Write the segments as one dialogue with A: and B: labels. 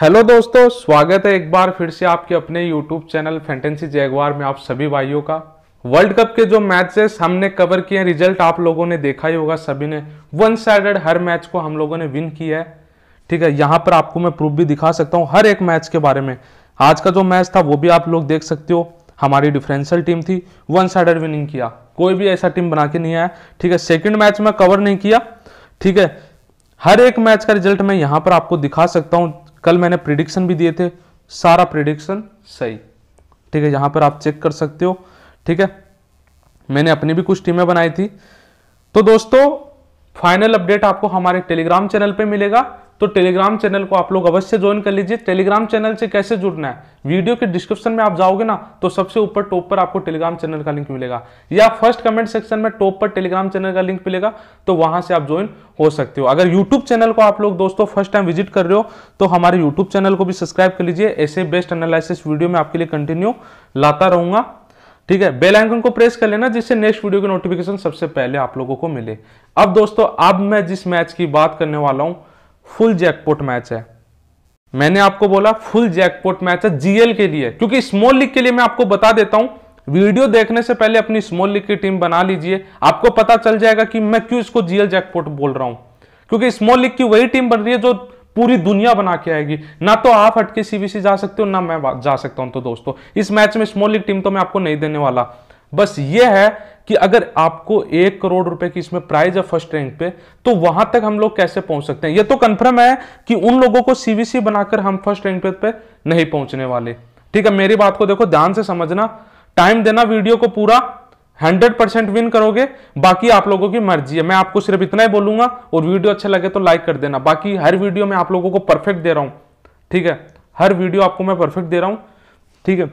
A: hello दोस्तों स्वागत है एक बार फिर से आपके अपने यूट्यूब चैनल फेंटेंसी जैगवार में आप सभी भाइयों का वर्ल्ड कप के जो मैचेस हमने कवर किए हैं रिजल्ट आप लोगों ने देखा ही होगा सभी ने वन साइडेड हर मैच को हम लोगों ने विन किया है ठीक है यहाँ पर आपको मैं प्रूफ भी दिखा सकता हूँ हर एक मैच के बारे में आज का जो मैच था वो भी आप लोग देख सकते हो हमारी डिफरेंशियल टीम थी वन साइडेड विनिंग किया कोई भी ऐसा टीम बना के नहीं आया ठीक है सेकेंड मैच में कवर नहीं किया ठीक है हर एक मैच का रिजल्ट मैं यहाँ पर आपको दिखा सकता हूँ कल मैंने प्रिडिक्शन भी दिए थे सारा प्रिडिक्शन सही ठीक है यहाँ पर आप चेक कर सकते हो ठीक है मैंने अपनी भी कुछ टीमें बनाई थी तो दोस्तों फाइनल अपडेट आपको हमारे टेलीग्राम चैनल पे मिलेगा तो टेलीग्राम चैनल को आप लोग अवश्य ज्वाइन कर लीजिए टेलीग्राम चैनल से कैसे जुड़ना है वीडियो के डिस्क्रिप्शन में आप जाओगे ना तो सबसे ऊपर टॉप पर आपको टेलीग्राम चैनल का लिंक मिलेगा या फर्स्ट कमेंट सेक्शन में टॉप पर टेलीग्राम चैनल का लिंक मिलेगा तो वहां से आप ज्वाइन हो सकते हो अगर यूट्यूब चैनल को आप लोग दोस्तों फर्स्ट टाइम विजिट कर रहे हो तो हमारे यूट्यूब चैनल को भी सब्सक्राइब कर लीजिए ऐसे बेस्ट एनालिसिस वीडियो में आपके लिए कंटिन्यू लाता रहूंगा ठीक है बेल आइकन को प्रेस कर लेना जिससे नेक्स्ट वीडियो की नोटिफिकेशन सबसे पहले आप लोगों को मिले अब दोस्तों अब मैं जिस मैच की बात करने वाला हूं फुल जैकपोट मैच है मैंने आपको बोला फुल जैकपोट मैच है जीएल के लिए क्योंकि स्मॉल लीग के लिए मैं आपको बता देता हूं वीडियो देखने से पहले अपनी स्मॉल लीग की टीम बना लीजिए आपको पता चल जाएगा कि मैं क्यों इसको जीएल जैकपोट बोल रहा हूं क्योंकि स्मॉल लीग की वही टीम बन रही है जो पूरी दुनिया बना के आएगी ना तो आप हटके सीबीसी जा सकते हो ना मैं जा सकता हूं तो दोस्तों इस मैच में स्मॉल लीग टीम तो मैं आपको नहीं देने वाला बस ये है कि अगर आपको एक करोड़ रुपए की इसमें प्राइज है फर्स्ट रैंक पे तो वहां तक हम लोग कैसे पहुंच सकते हैं ये तो कंफर्म है कि उन लोगों को सीवीसी बनाकर हम फर्स्ट रैंक पे, पे नहीं पहुंचने वाले ठीक है मेरी बात को देखो ध्यान से समझना टाइम देना वीडियो को पूरा 100% विन करोगे बाकी आप लोगों की मर्जी है मैं आपको सिर्फ इतना ही बोलूंगा और वीडियो अच्छा लगे तो लाइक कर देना बाकी हर वीडियो में आप लोगों को परफेक्ट दे रहा हूं ठीक है हर वीडियो आपको मैं परफेक्ट दे रहा हूं ठीक है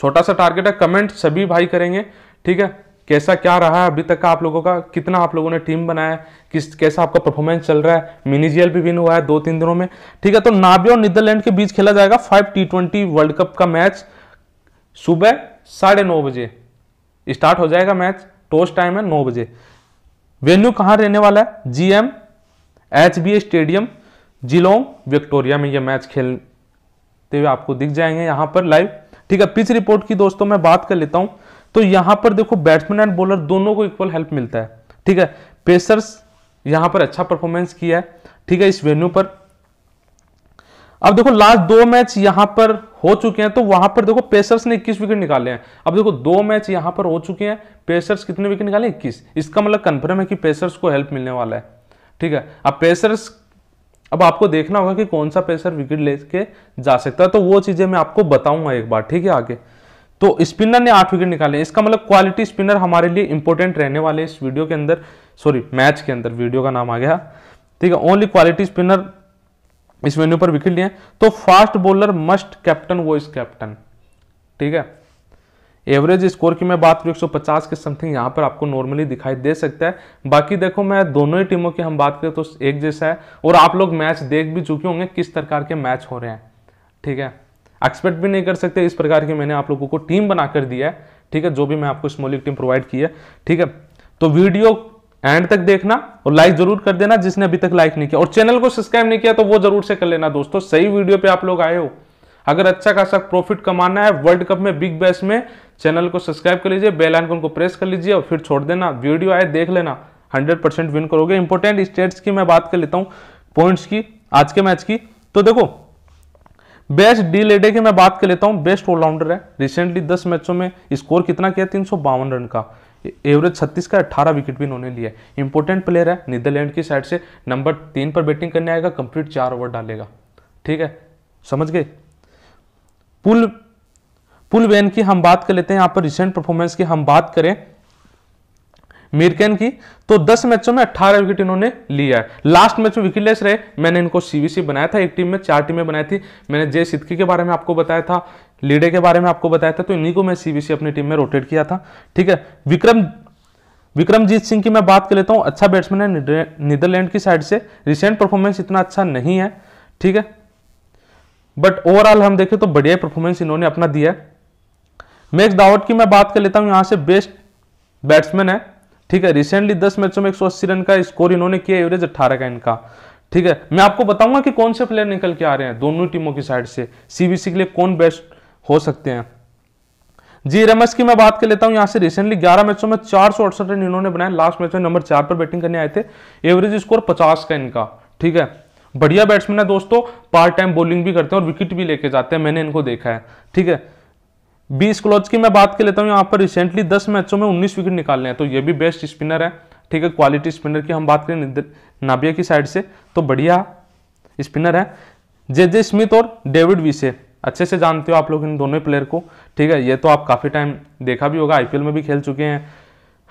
A: छोटा सा टारगेट है कमेंट सभी भाई करेंगे ठीक है कैसा क्या रहा है अभी तक का आप लोगों का कितना आप लोगों ने टीम बनाया है किस कैसा आपका परफॉर्मेंस चल रहा है मिनीजीएल भी विन हुआ है दो तीन दिनों में ठीक है तो नाबे और नीदरलैंड के बीच खेला जाएगा five T twenty world cup का मैच सुबह साढ़े नौ बजे स्टार्ट हो जाएगा मैच टॉस टाइम है नौ बजे वेन्यू कहाँ रहने वाला है G M H B stadium Geelong Victoria में यह मैच खेलते हुए आपको दिख जाएंगे यहाँ पर लाइव ठीक है पिच रिपोर्ट की दोस्तों मैं बात कर लेता हूं तो यहां पर देखो बैट्समैन एंड बॉलर दोनों को इक्वल हेल्प मिलता है ठीक है पेसर्स यहां पर अच्छा परफॉर्मेंस किया है ठीक है इस वेन्यू पर अब देखो लास्ट दो मैच यहां पर हो चुके हैं तो वहां पर देखो पेसर्स ने 21 विकेट निकाले हैं अब देखो दो मैच यहां पर हो चुके हैं पेसर्स कितने विकेट निकाले 21 इसका मतलब कंफर्म है कि पेसर्स को हेल्प मिलने वाला है ठीक है अब पेसर्स अब आपको देखना होगा कि कौन सा पेसर विकेट लेके जा सकता है तो वो चीज़ें मैं आपको बताऊंगा एक बार ठीक है आगे तो स्पिनर ने आठ विकेट निकाले इसका मतलब क्वालिटी स्पिनर हमारे लिए इंपॉर्टेंट रहने वाले इस वीडियो के अंदर सॉरी मैच के अंदर वीडियो का नाम आ गया ठीक है ओनली क्वालिटी स्पिनर इस वेन्यू पर विकेट लिए तो फास्ट बॉलर मस्ट कैप्टन वो इज कैप्टन ठीक है एवरेज स्कोर की मैं बात करूँ 150 के समथिंग यहाँ पर आपको नॉर्मली दिखाई दे सकता है बाकी देखो मैं दोनों ही टीमों की हम बात करें तो एक जैसा है और आप लोग मैच देख भी चुके होंगे किस प्रकार के मैच हो रहे हैं ठीक है एक्सपेक्ट भी नहीं कर सकते इस प्रकार की मैंने आप लोगों को टीम बनाकर दिया है ठीक है जो भी मैं आपको स्मॉलिक टीम प्रोवाइड की है ठीक है तो वीडियो एंड तक देखना और लाइक जरूर कर देना जिसने अभी तक लाइक नहीं किया और चैनल को सब्सक्राइब नहीं किया तो वो जरूर से कर लेना दोस्तों सही वीडियो पे आप लोग आए हो अगर अच्छा खासा प्रॉफिट कमाना है वर्ल्ड कप में बिग बैस में चैनल को सब्सक्राइब कर लीजिए बेल आइकन को प्रेस कर लीजिए और फिर छोड़ देना वीडियो आए देख लेना 100% विन करोगे इंपॉर्टेंट स्टेट्स की मैं बात कर लेता हूँ पॉइंट्स की आज के मैच की तो देखो बेस्ट डी लेडे की मैं बात कर लेता हूँ बेस्ट ऑलराउंडर है रिसेंटली दस मैचों में स्कोर कितना किया तीन रन का एवरेज छत्तीस का अट्ठारह विकेट भी इन्होंने लिया है इंपॉर्टेंट प्लेयर है नीदरलैंड की साइड से नंबर तीन पर बैटिंग करने आएगा कंप्लीट चार ओवर डालेगा ठीक है समझ गए पुल पुल वैन की हम बात कर लेते हैं यहां पर रिसेंट परफॉर्मेंस की हम बात करें मीरकैन की तो 10 मैचों में 18 विकेट इन्होंने लिया है लास्ट मैच में विकेटलेस रहे मैंने इनको सीबीसी बनाया था एक टीम में चार टीमें बनाई थी मैंने जय सिद्धकी के बारे में आपको बताया था लीडे के बारे में आपको बताया था तो इन्हीं को मैं सीबीसी अपनी टीम में रोटेट किया था ठीक है विक्रम विक्रमजीत सिंह की मैं बात कर लेता हूँ अच्छा बैट्समैन है नीदरलैंड की साइड से रिसेंट परफॉर्मेंस इतना अच्छा नहीं है ठीक है बट ओवरऑल हम देखें तो बढ़िया परफॉर्मेंस इन्होंने अपना दिया मैक्स की मैं बात कर लेता हूं यहां से बेस्ट बैट्समैन है ठीक है रिसेंटली 10 मैचों में 180 रन का स्कोर इन्होंने किया एवरेज 18 का इनका ठीक है मैं आपको बताऊंगा कि कौन से प्लेयर निकल के आ रहे हैं दोनों टीमों की साइड से सीबीसी के लिए कौन बेस्ट हो सकते हैं जी रमस की मैं बात कर लेता हूं यहां से रिसेंटली 11 मैचों में चार सौ अड़सठ रन इन्होंने बनाए लास्ट मैच में नंबर चार पर बैटिंग करने आए थे एवरेज स्कोर 50 का इनका ठीक है बढ़िया बैट्समैन है दोस्तों पार्ट टाइम बॉलिंग भी करते हैं और विकेट भी लेके जाते हैं मैंने इनको देखा है ठीक है बीस क्लॉज की मैं बात कर लेता हूँ यहाँ पर रिसेंटली दस मैचों में उन्नीस विकेट निकालने हैं तो ये भी बेस्ट स्पिनर है ठीक है क्वालिटी स्पिनर की हम बात करें नाबिया की साइड से तो बढ़िया स्पिनर है जे जे स्मिथ और डेविड विसे अच्छे से जानते हो आप लोग इन दोनों प्लेयर को ठीक है ये तो आप काफ़ी टाइम देखा भी होगा आईपीएल में भी खेल चुके हैं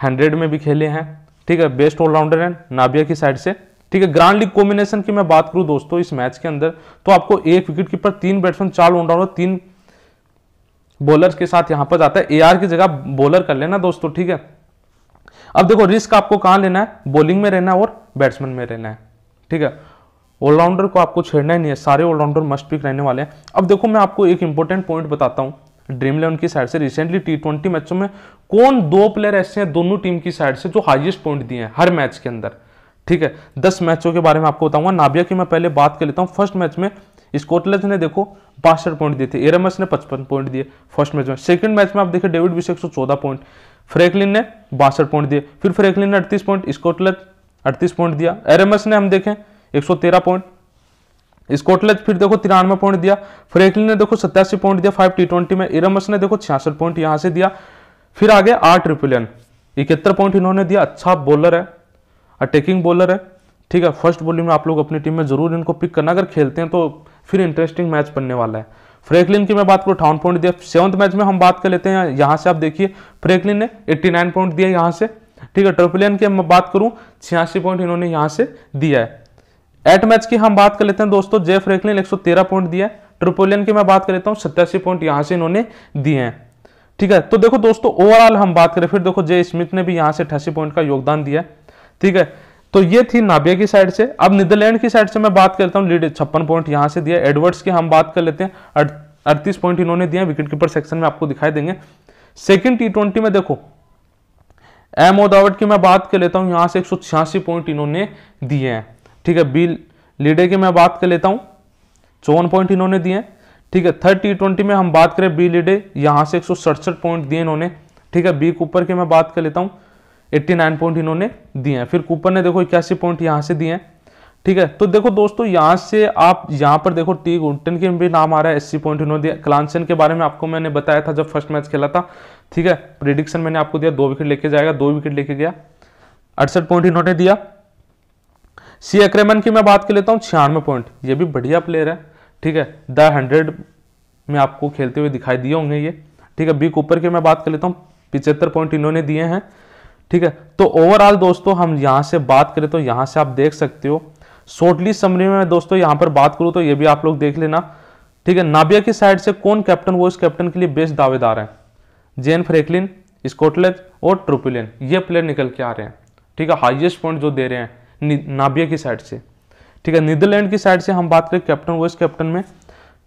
A: हंड्रेड में भी खेले हैं ठीक है बेस्ट ऑलराउंडर हैं नाबिया की साइड से ठीक है ग्रांड लीग कॉम्बिनेशन की मैं बात करूं दोस्तों इस मैच के अंदर तो आपको एक विकेट कीपर तीन बैट्समैन चार ऑलराउंडर तीन बॉलर के साथ यहां पर जाता है एआर की जगह बॉलर कर लेना दोस्तों ठीक है अब देखो रिस्क आपको कहां लेना है बॉलिंग में रहना है और बैट्समैन में रहना है ठीक है ऑलराउंडर को आपको छेड़ना ही नहीं है सारे ऑलराउंडर मस्ट पिक रहने वाले हैं अब देखो मैं आपको एक इंपॉर्टेंट पॉइंट बताता हूँ ड्रीम इलेवन की साइड से रिसेंटली टी ट्वेंटी मैचों में कौन दो प्लेयर ऐसे हैं दोनों टीम की साइड से जो हाईएस्ट पॉइंट दिए हैं हर मैच के अंदर ठीक है दस मैचों के बारे में आपको बताऊंगा नाबिया की मैं पहले बात कर लेता हूँ फर्स्ट मैच में स्कॉटलैंड ने देखो बासठ पॉइंट दिए थे एरमस ने पचपन पॉइंट दिए फर्स्ट मैच में सेकंड मैच में आप देखिए डेविड विश एक पॉइंट फ्रैंकलिन ने बासठ पॉइंट दिए फिर फ्रैंकलिन ने अड़तीस पॉइंट स्कॉटलैंड अड़तीस पॉइंट दिया एरमस ने हम देखें एक पॉइंट स्कॉटलैंड फिर देखो तिरानवे पॉइंट दिया फ्रैंकलिन ने देखो सत्तासी पॉइंट दिया फाइव टी ट्वेंटी में एरमस ने देखो छियासठ पॉइंट यहाँ से दिया फिर आगे आठ ट्रिपलियन इकहत्तर पॉइंट इन्होंने दिया अच्छा बॉलर है अटैकिंग बॉलर है ठीक है फर्स्ट बॉलिंग में आप लोग अपनी टीम में जरूर इनको पिक करना अगर खेलते हैं तो फिर इंटरेस्टिंग मैच बनने वाला है फ्रेकलिन की मैं बात करूँ अठावन पॉइंट दिया सेवंथ मैच में हम बात कर लेते हैं यहाँ से आप देखिए फ्रेकलिन ने 89 पॉइंट दिया यहाँ से ठीक है ट्रिपलियन की मैं बात करूँ छियासी पॉइंट इन्होंने यहाँ से दिया है एट मैच की हम बात कर लेते हैं दोस्तों जे फ्रेकलिन एक पॉइंट दिया है ट्रिपोलियन की मैं बात कर लेता हूँ सत्तासी पॉइंट यहाँ से इन्होंने दिए हैं ठीक है तो देखो दोस्तों ओवरऑल हम बात करें फिर देखो जे स्मिथ ने भी यहाँ से अठासी पॉइंट का योगदान दिया है ठीक है तो ये थी नाबिया की साइड से अब नीदरलैंड की साइड से मैं बात करता हूँ लीड छप्पन पॉइंट यहाँ से दिया एडवर्ड्स की हम बात कर लेते हैं अड़तीस पॉइंट इन्होंने दिया विकेट कीपर सेक्शन में आपको दिखाई देंगे सेकेंड टी ट्वेंटी में देखो एम ओदावट की मैं बात कर लेता हूँ यहाँ से एक पॉइंट इन्होंने दिए हैं ठीक है बी लीडे की मैं बात कर लेता हूँ चौवन पॉइंट इन्होंने दिए हैं ठीक है थर्ड टी ट्वेंटी में हम बात करें बी लीडे यहाँ से एक पॉइंट दिए इन्होंने ठीक है बी कूपर की मैं बात कर लेता हूँ 89 पॉइंट इन्होंने दिए हैं फिर कूपन ने देखो इक्यासी पॉइंट यहाँ से दिए हैं ठीक है तो देखो दोस्तों यहाँ से आप यहाँ पर देखो टी गुंटन के भी नाम आ रहा है अस्सी पॉइंट इन्होंने दिया क्लांसन के बारे में आपको मैंने बताया था जब फर्स्ट मैच खेला था ठीक है प्रिडिक्शन मैंने आपको दिया दो विकेट लेके जाएगा दो विकेट लेके गया अड़सठ पॉइंट इन्होंने दिया सी अक्रेमन की मैं बात कर लेता हूँ छियानवे पॉइंट ये भी बढ़िया प्लेयर है ठीक है द हंड्रेड में आपको खेलते हुए दिखाई दिए होंगे ये ठीक है बी कूपर की मैं बात कर लेता हूँ पिचहत्तर पॉइंट इन्होंने दिए हैं ठीक है तो ओवरऑल दोस्तों हम यहां से बात करें तो यहां से आप देख सकते हो शोर्टली समरी में दोस्तों यहां पर बात करूं तो ये भी आप लोग देख लेना ठीक है नाबिया की साइड से कौन कैप्टन वो इस कैप्टन के लिए बेस्ट दावेदार है जेन फ्रेकलिन स्कॉटलैंड और ट्रुपिलियन ये प्लेयर निकल के आ रहे हैं ठीक है हाइएस्ट पॉइंट जो दे रहे हैं नाबिया की साइड से ठीक है नीदरलैंड की साइड से हम बात करें कैप्टन वो इस कैप्टन में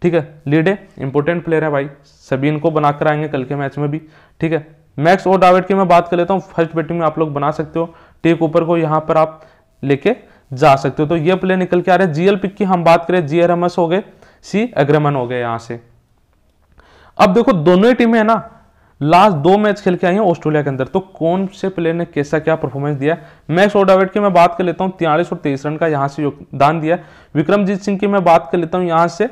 A: ठीक है लीडे इंपोर्टेंट प्लेयर है भाई सभी इनको बनाकर आएंगे कल के मैच में भी ठीक है मैक्स और डावेट की मैं बात कर लेता हूँ फर्स्ट बैटिंग में आप लोग बना सकते हो टेक ओपर को यहाँ पर आप लेके जा सकते हो तो ये प्ले निकल के आ रहे हैं जीएल पिक की हम बात करें जी हो गए सी एग्रेमन हो गए यहाँ से अब देखो दोनों ही टीमें है ना लास्ट दो मैच खेल के आई हैं ऑस्ट्रेलिया के अंदर तो कौन से प्लेयर ने कैसा क्या परफॉर्मेंस दिया मैक्स ओडावेट की मैं बात कर लेता हूँ तिरालीस और तेईस रन का यहाँ से योगदान दिया विक्रमजीत सिंह की मैं बात कर लेता हूँ यहाँ से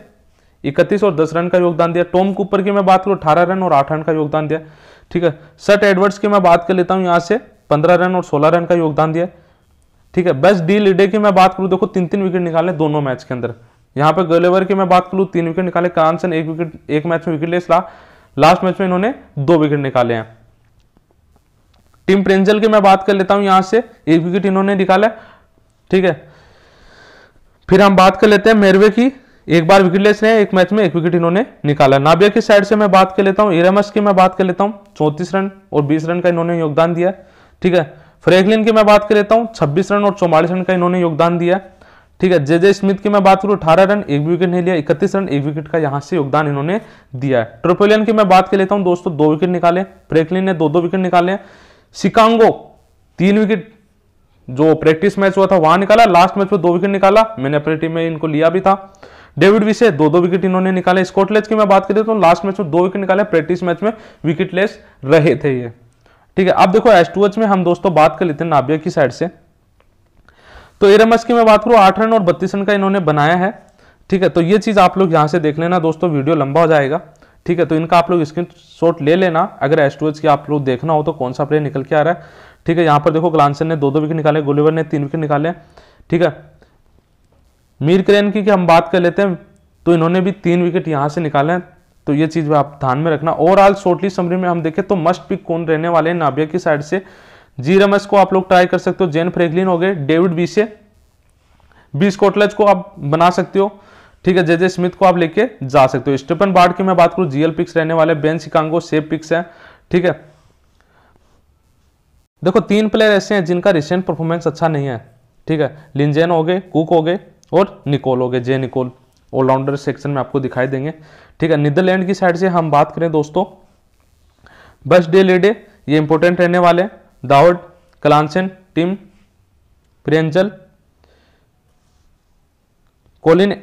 A: इकतीस और दस रन का योगदान दिया टॉम कूपर की मैं बात करूँ अठारह रन और आठ रन का योगदान दिया ठीक है सट एडवर्ड्स की मैं बात कर लेता हूं यहां से पंद्रह रन और सोलह रन का योगदान दिया ठीक है बेस्ट डी लीडे की मैं बात करूं देखो तीन तीन विकेट निकाले दोनों मैच के अंदर यहाँ पे गोलेवर की मैं बात करूं तीन विकेट निकाले कांसन एक विकेट एक मैच में विकेट लेस ला लास्ट मैच में इन्होंने दो विकेट निकाले हैं टीम प्रेंजल की मैं बात कर लेता हूं यहां से एक विकेट इन्होंने निकाला ठीक है फिर हम बात कर लेते हैं मेरवे की एक बार विकेट लेस रहे एक मैच में एक विकेट इन्होंने निकाला नाबिया की साइड से मैं बात कर लेता हूँ इरेमस की मैं बात कर लेता हूँ चौंतीस रन और बीस रन का इन्होंने योगदान दिया ठीक है फ्रेंकलिन की मैं बात कर लेता हूँ छब्बीस रन और चौवालीस रन का इन्होंने योगदान दिया ठीक है जे जे स्मिथ की मैं बात करूँ अठारह रन एक भी विकेट नहीं लिया इकतीस रन एक विकेट का यहाँ से योगदान इन्होंने दिया है ट्रोपोलियन की मैं बात कर लेता हूँ दोस्तों दो विकेट निकाले फ्रैंकलिन ने दो दो विकेट निकाले शिकांगो तीन विकेट जो प्रैक्टिस मैच हुआ था वहां निकाला लास्ट मैच में दो विकेट निकाला मैंने अपनी टीम में इनको लिया भी था डेविड विशे दो दो विकेट इन्होंने निकाले स्कॉटलैंड की मैं बात करें तो लास्ट मैच में दो विकेट निकाले प्रैक्टिस मैच में विकेटलेस रहे थे ये ठीक है अब देखो एस में हम दोस्तों बात कर लेते हैं नाबिया की साइड से तो एरमस की मैं बात करूं आठ रन और बत्तीस रन का इन्होंने बनाया है ठीक है तो ये चीज़ आप लोग यहाँ से देख लेना दोस्तों वीडियो लंबा हो जाएगा ठीक है तो इनका आप लोग स्क्रीन शॉट ले लेना अगर एच की आप लोग देखना हो तो कौन सा प्लेयर निकल के आ रहा है ठीक है यहां पर देखो ग्लांसन ने दो दो विकेट निकाले गोलीवर ने तीन विकेट निकाले ठीक है मीर क्रेन की हम बात कर लेते हैं तो इन्होंने भी तीन विकेट यहां से निकाले हैं तो ये चीज़ आप ध्यान में रखना ओवरऑल शॉर्टली समरी में हम देखें तो मस्ट पिक कौन रहने वाले हैं नाबिया की साइड से जी रमेश को आप लोग ट्राई कर सकते हो जेन फ्रेगलिन हो गए डेविड बी से बी स्कॉटलज को आप बना सकते हो ठीक है जेजे स्मिथ को आप लेके जा सकते हो स्टेपन बार्ड की मैं बात करूं जीएल पिक्स रहने वाले बेन सिकांगो सेफ पिक्स है ठीक है देखो तीन प्लेयर ऐसे हैं जिनका रिसेंट परफॉर्मेंस अच्छा नहीं है ठीक है लिंजेन हो गए कुक हो गए और निकोल हो गए जे निकोल ऑलराउंडर सेक्शन में आपको दिखाई देंगे ठीक है नीदरलैंड की साइड से हम बात करें दोस्तों बस डे लेडे ये इंपॉर्टेंट रहने वाले हैं दाउड कलानसेन टीम प्रियंजल कोलिन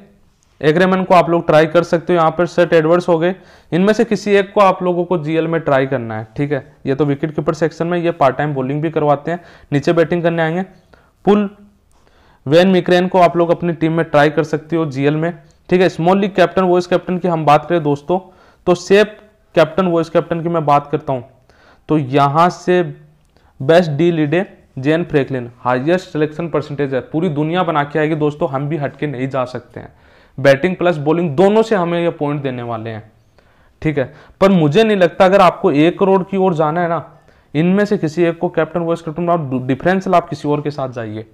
A: एग्रेमन को आप लोग ट्राई कर सकते हो यहाँ पर सेट एडवर्स हो गए इनमें से किसी एक को आप लोगों को जीएल में ट्राई करना है ठीक है ये तो विकेट कीपर सेक्शन में ये पार्ट टाइम बॉलिंग भी करवाते हैं नीचे बैटिंग करने आएंगे पुल वेन मिक्रेन को आप लोग अपनी टीम में ट्राई कर सकते हो जीएल में ठीक है small league captain vice captain की हम बात करें दोस्तों तो सेफ कैप्टन वॉइस कैप्टन की मैं बात करता हूँ तो यहाँ से बेस्ट डी लीडे जेन फ्रेकलिन हाइएस्ट सिलेक्शन परसेंटेज है पूरी दुनिया बना के आएगी दोस्तों हम भी हटके नहीं जा सकते हैं बैटिंग प्लस बॉलिंग दोनों से हमें ये पॉइंट देने वाले हैं ठीक है पर मुझे नहीं लगता अगर आपको एक करोड़ की ओर जाना है ना इनमें से किसी एक को कैप्टन वॉइस कैप्टन आप डिफरेंशियल आप किसी और के साथ जाइए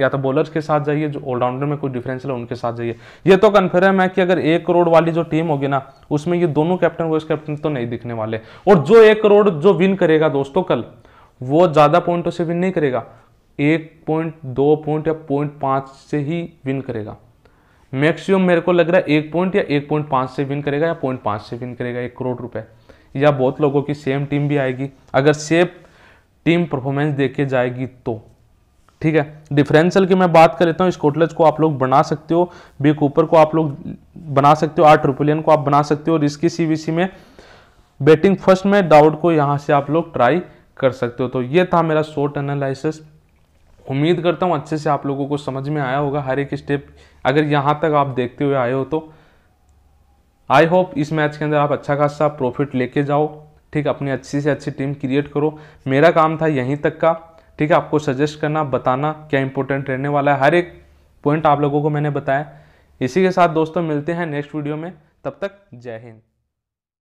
A: या तो बॉलर्स के साथ जाइए जो ऑलराउंडर में कोई डिफरेंस है उनके साथ जाइए ये तो कन्फर्म है कि अगर एक करोड़ वाली जो टीम होगी ना उसमें ये दोनों कैप्टन वाइस कैप्टन तो नहीं दिखने वाले और जो एक करोड़ जो विन करेगा दोस्तों कल वो ज़्यादा पॉइंटों से विन नहीं करेगा एक पॉइंट दो पॉइंट या पॉइंट पाँच से ही विन करेगा मैक्सिमम मेरे को लग रहा है एक पॉइंट या एक पॉइंट पाँच से विन करेगा या पॉइंट पाँच से विन करेगा एक करोड़ रुपए या बहुत लोगों की सेम टीम भी आएगी अगर सेम टीम परफॉर्मेंस देके जाएगी तो ठीक है डिफरेंशियल की मैं बात कर लेता हूँ इस कोटलेज को आप लोग बना सकते हो बी कूपर को आप लोग बना सकते हो आर ट्रिपुलियन को आप बना सकते हो और इसकी सीबीसी में बैटिंग फर्स्ट में डाउट को यहाँ से आप लोग ट्राई कर सकते हो तो ये था मेरा शॉर्ट एनालिसिस उम्मीद करता हूँ अच्छे से आप लोगों को समझ में आया होगा हर एक स्टेप अगर यहाँ तक आप देखते हुए आए हो तो आई होप इस मैच के अंदर आप अच्छा खासा प्रॉफिट लेके जाओ ठीक अपनी अच्छी से अच्छी टीम क्रिएट करो मेरा काम था यहीं तक का ठीक है आपको सजेस्ट करना बताना क्या इंपॉर्टेंट रहने वाला है हर एक पॉइंट आप लोगों को मैंने बताया इसी के साथ दोस्तों मिलते हैं नेक्स्ट वीडियो में तब तक जय हिंद